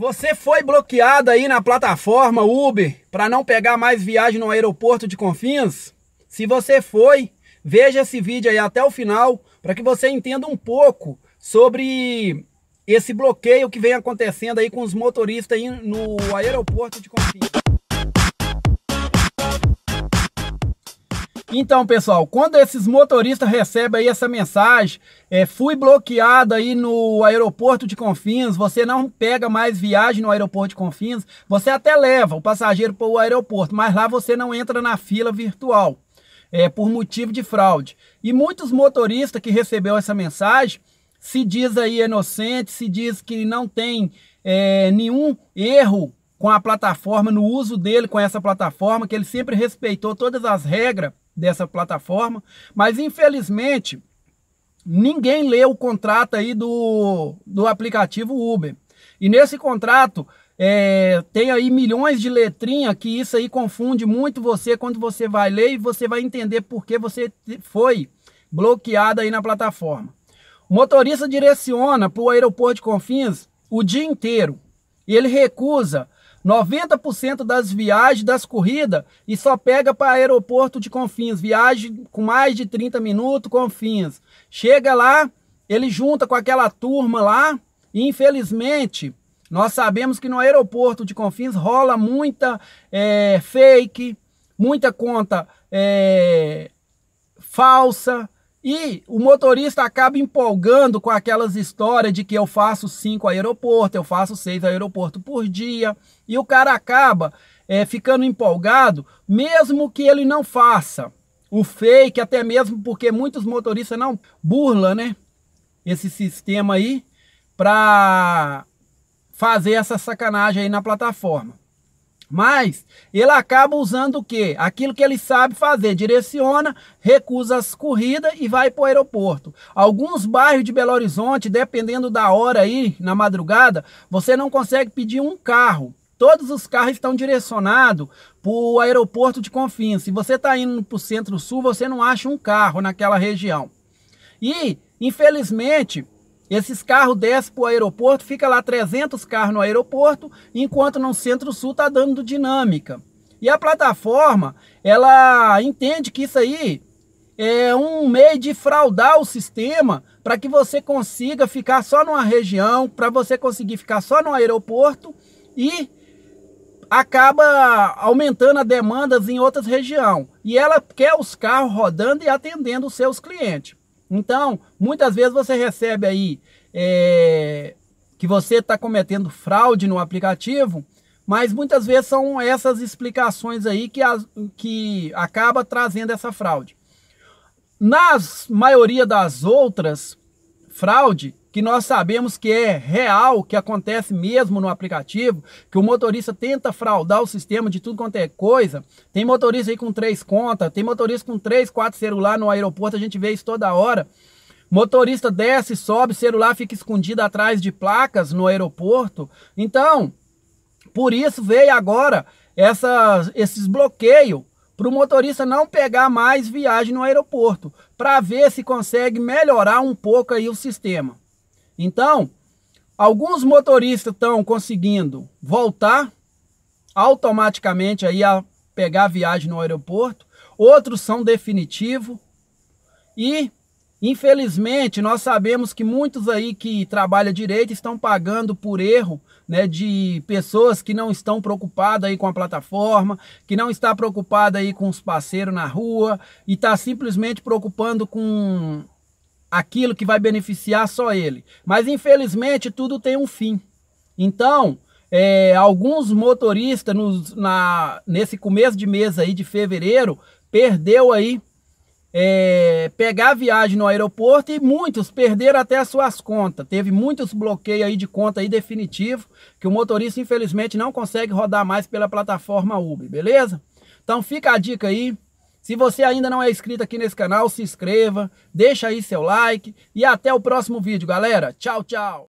Você foi bloqueado aí na plataforma Uber para não pegar mais viagem no aeroporto de Confins? Se você foi, veja esse vídeo aí até o final para que você entenda um pouco sobre esse bloqueio que vem acontecendo aí com os motoristas aí no aeroporto de Confins. Então, pessoal, quando esses motoristas recebem aí essa mensagem, é, fui bloqueado aí no aeroporto de Confins, você não pega mais viagem no aeroporto de Confins, você até leva o passageiro para o aeroporto, mas lá você não entra na fila virtual, é, por motivo de fraude. E muitos motoristas que recebeu essa mensagem, se diz aí inocente, se diz que não tem é, nenhum erro com a plataforma, no uso dele com essa plataforma, que ele sempre respeitou todas as regras dessa plataforma, mas infelizmente ninguém lê o contrato aí do, do aplicativo Uber. E nesse contrato é, tem aí milhões de letrinhas que isso aí confunde muito você quando você vai ler e você vai entender por que você foi bloqueado aí na plataforma. O motorista direciona para o aeroporto de Confins o dia inteiro e ele recusa 90% das viagens das corridas e só pega para aeroporto de Confins, viagem com mais de 30 minutos, Confins. Chega lá, ele junta com aquela turma lá, e infelizmente, nós sabemos que no aeroporto de Confins rola muita é, fake, muita conta é, falsa, e o motorista acaba empolgando com aquelas histórias de que eu faço cinco aeroporto, eu faço seis aeroporto por dia. E o cara acaba é, ficando empolgado, mesmo que ele não faça o fake, até mesmo porque muitos motoristas não burlam, né? Esse sistema aí para fazer essa sacanagem aí na plataforma. Mas ele acaba usando o quê? Aquilo que ele sabe fazer, direciona, recusa as corridas e vai para o aeroporto. Alguns bairros de Belo Horizonte, dependendo da hora aí, na madrugada, você não consegue pedir um carro. Todos os carros estão direcionados para o aeroporto de Confins. Se você está indo para o centro-sul, você não acha um carro naquela região. E, infelizmente, esses carros descem para o aeroporto, fica lá 300 carros no aeroporto, enquanto no centro-sul está dando dinâmica. E a plataforma, ela entende que isso aí é um meio de fraudar o sistema para que você consiga ficar só numa região, para você conseguir ficar só no aeroporto e acaba aumentando as demandas em outras regiões. E ela quer os carros rodando e atendendo os seus clientes. Então, muitas vezes você recebe aí é, que você está cometendo fraude no aplicativo, mas muitas vezes são essas explicações aí que, as, que acaba trazendo essa fraude. Nas maioria das outras fraude, que nós sabemos que é real, que acontece mesmo no aplicativo, que o motorista tenta fraudar o sistema de tudo quanto é coisa. Tem motorista aí com três contas, tem motorista com três, quatro celulares no aeroporto, a gente vê isso toda hora. Motorista desce, sobe, celular fica escondido atrás de placas no aeroporto. Então, por isso veio agora essa, esses bloqueios para o motorista não pegar mais viagem no aeroporto, para ver se consegue melhorar um pouco aí o sistema. Então, alguns motoristas estão conseguindo voltar automaticamente aí a pegar a viagem no aeroporto, outros são definitivos e Infelizmente, nós sabemos que muitos aí que trabalham direito estão pagando por erro né, de pessoas que não estão preocupadas aí com a plataforma, que não está preocupada aí com os parceiros na rua e está simplesmente preocupando com aquilo que vai beneficiar só ele. Mas infelizmente tudo tem um fim. Então, é, alguns motoristas nos, na, nesse começo de mês aí de fevereiro perdeu aí é, pegar a viagem no aeroporto e muitos perderam até as suas contas. Teve muitos bloqueios aí de conta aí definitivo que o motorista infelizmente não consegue rodar mais pela plataforma Uber, beleza? Então fica a dica aí. Se você ainda não é inscrito aqui nesse canal, se inscreva, deixa aí seu like e até o próximo vídeo, galera. Tchau, tchau!